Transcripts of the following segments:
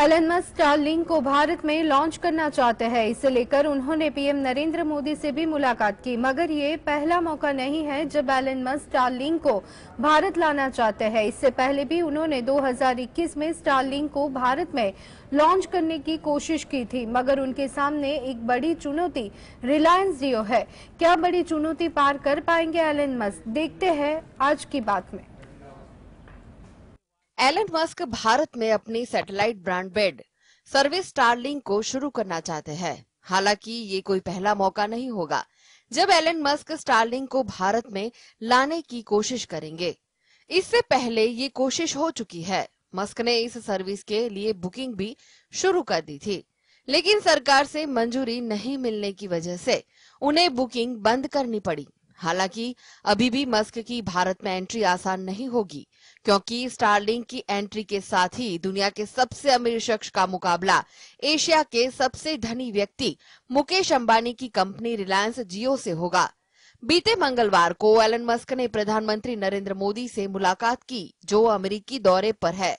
Elon Musk Starlink को भारत में launch करना चाहते हैं इसे लेकर उन्होंने पीएम नरेंद्र मोदी से भी मुलाकात की मगर ये पहला मौका नहीं है जब एलन मस्क स्टारलिंक को भारत लाना चाहते हैं इससे पहले भी उन्होंने 2021 में स्टारलिंक को भारत में लॉन्च करने की कोशिश की थी मगर उनके सामने एक बड़ी चुनौती रिलायंस जियो है क्या बड़ी चुनौती पार कर पाएंगे एलन मस्क देखते हैं आज की बात में एलन मस्क भारत में अपनी satellite broadband service Starlink को शुरू करना चाहते हैं हालांकि ये कोई पहला मौका नहीं होगा जब एलन मस्क स्टारलिंक को भारत में लाने की कोशिश करेंगे इससे पहले ये कोशिश हो चुकी है मस्क ने इस सर्विस के लिए बुकिंग भी शुरू कर दी थी लेकिन सरकार से मंजूरी नहीं मिलने की वजह से उन्हें बुकिंग बंद करनी पड़ी हालांकि अभी भी मस्क की भारत में एंट्री आसान नहीं होगी क्योंकि स्टारलिंक की एंट्री के साथ ही दुनिया के सबसे अमीर शख्स का मुकाबला एशिया के सबसे धनी व्यक्ति मुकेश अंबानी की कंपनी रिलायंस जियो से होगा बीते मंगलवार को एलन मस्क ने प्रधानमंत्री नरेंद्र मोदी से मुलाकात की जो अमेरिकी दौरे पर है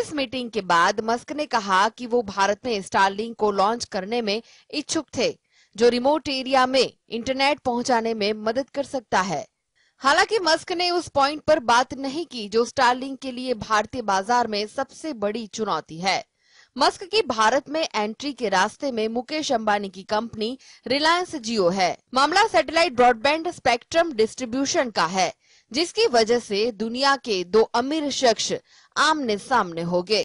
इस मीटिंग के बाद मस्क ने कहा कि वो भारत में स्टारलिंक को लॉन्च करने में इच्छुक थे जो रिमोट एरिया में इंटरनेट पहुंचाने में मदद कर सकता है हालांकि मस्क ने उस पॉइंट पर बात नहीं की जो स्टारलिंग के लिए भारतीय बाजार में सबसे बड़ी चुनौती है मस्क की भारत में एंट्री के रास्ते में मुकेश अंबानी की कंपनी रिलायंस जियो है मामला सैटेलाइट ब्रॉडबैंड स्पेक्ट्रम डिस्ट्रीब्यूशन का है जिसकी वजह से दुनिया के दो अमीर शख्स आमने सामने हो गए